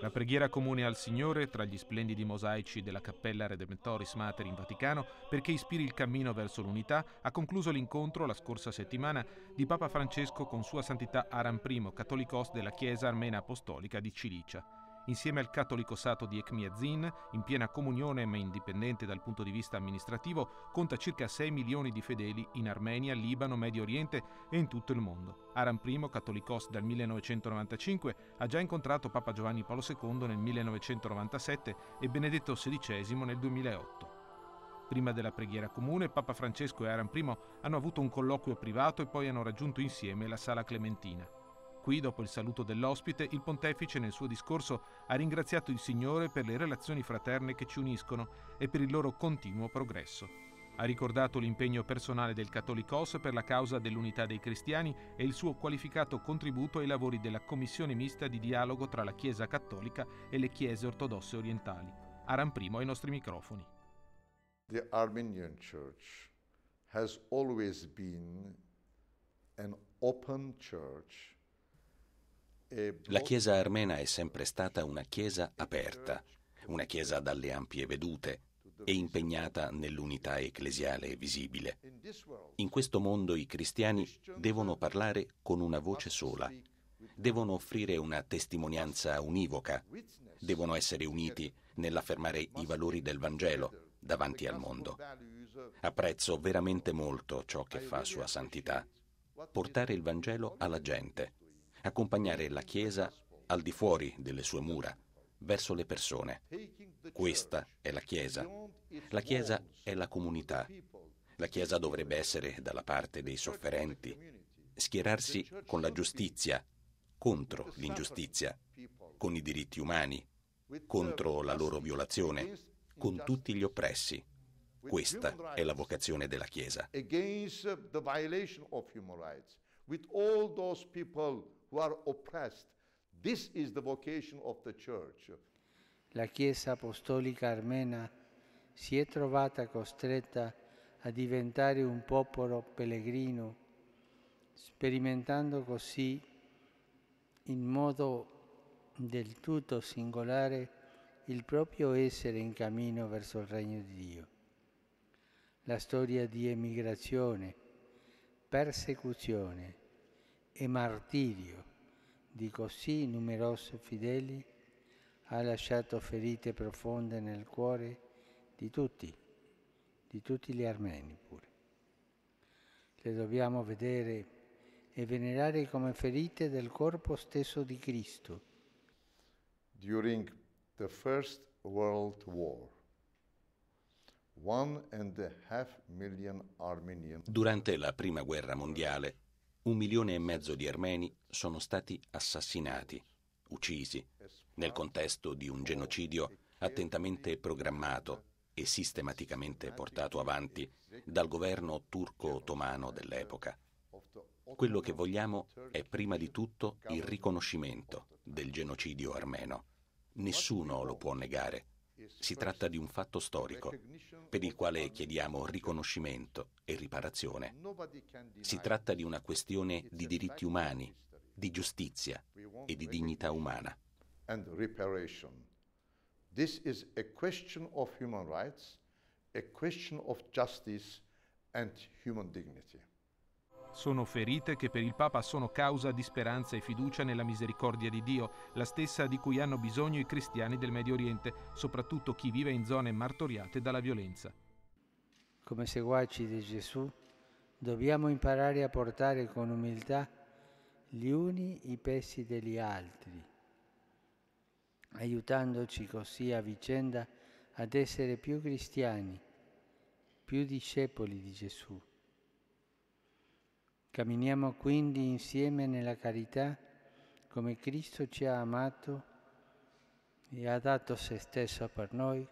La preghiera comune al Signore tra gli splendidi mosaici della Cappella Redemptoris Mater in Vaticano perché ispiri il cammino verso l'unità ha concluso l'incontro la scorsa settimana di Papa Francesco con Sua Santità Aram I, cattolicos della Chiesa Armena Apostolica di Cilicia insieme al cattolico sato di Ekmiadzin, in piena comunione ma indipendente dal punto di vista amministrativo, conta circa 6 milioni di fedeli in Armenia, Libano, Medio Oriente e in tutto il mondo. Aram I, cattolicos dal 1995, ha già incontrato Papa Giovanni Paolo II nel 1997 e Benedetto XVI nel 2008. Prima della preghiera comune, Papa Francesco e Aram I hanno avuto un colloquio privato e poi hanno raggiunto insieme la Sala Clementina. Qui, dopo il saluto dell'ospite, il pontefice nel suo discorso ha ringraziato il Signore per le relazioni fraterne che ci uniscono e per il loro continuo progresso. Ha ricordato l'impegno personale del Cattolicos per la causa dell'unità dei cristiani e il suo qualificato contributo ai lavori della Commissione mista di dialogo tra la Chiesa cattolica e le Chiese ortodosse orientali. Aram Primo ai nostri microfoni. The Armenian Church has always been an open church la boh. chiesa armena è sempre stata una chiesa aperta, una chiesa dalle ampie vedute e impegnata nell'unità ecclesiale visibile. In questo mondo i cristiani devono parlare con una voce sola, devono offrire una testimonianza univoca, devono essere uniti nell'affermare i valori del Vangelo davanti al mondo. Apprezzo veramente molto ciò che fa Sua Santità, portare il Vangelo alla gente accompagnare la Chiesa al di fuori delle sue mura, verso le persone. Questa è la Chiesa. La Chiesa è la comunità. La Chiesa dovrebbe essere dalla parte dei sofferenti, schierarsi con la giustizia, contro l'ingiustizia, con i diritti umani, contro la loro violazione, con tutti gli oppressi. Questa è la vocazione della Chiesa. Against the violation of human rights, with all those people who are oppressed. This is the vocation of the church. La Chiesa Apostolica Armena si è trovata costretta a diventare un popolo pellegrino, sperimentando così in modo del tutto singolare il proprio essere in cammino verso il regno di Dio. La storia di emigrazione, persecuzione, e martirio di così numerosi fedeli ha lasciato ferite profonde nel cuore di tutti, di tutti gli armeni pure. Le dobbiamo vedere e venerare come ferite del corpo stesso di Cristo. During the First World War, Durante la Prima Guerra Mondiale, un milione e mezzo di armeni sono stati assassinati, uccisi, nel contesto di un genocidio attentamente programmato e sistematicamente portato avanti dal governo turco-ottomano dell'epoca. Quello che vogliamo è prima di tutto il riconoscimento del genocidio armeno. Nessuno lo può negare si tratta di un fatto storico per il quale chiediamo riconoscimento e riparazione. Si tratta di una questione di diritti umani, di giustizia e di dignità umana. This is a question of human rights, a question of justice and human dignity. Sono ferite che per il Papa sono causa di speranza e fiducia nella misericordia di Dio, la stessa di cui hanno bisogno i cristiani del Medio Oriente, soprattutto chi vive in zone martoriate dalla violenza. Come seguaci di Gesù, dobbiamo imparare a portare con umiltà gli uni i pesi degli altri, aiutandoci così a vicenda ad essere più cristiani, più discepoli di Gesù. Camminiamo quindi insieme nella carità come Cristo ci ha amato e ha dato se stesso per noi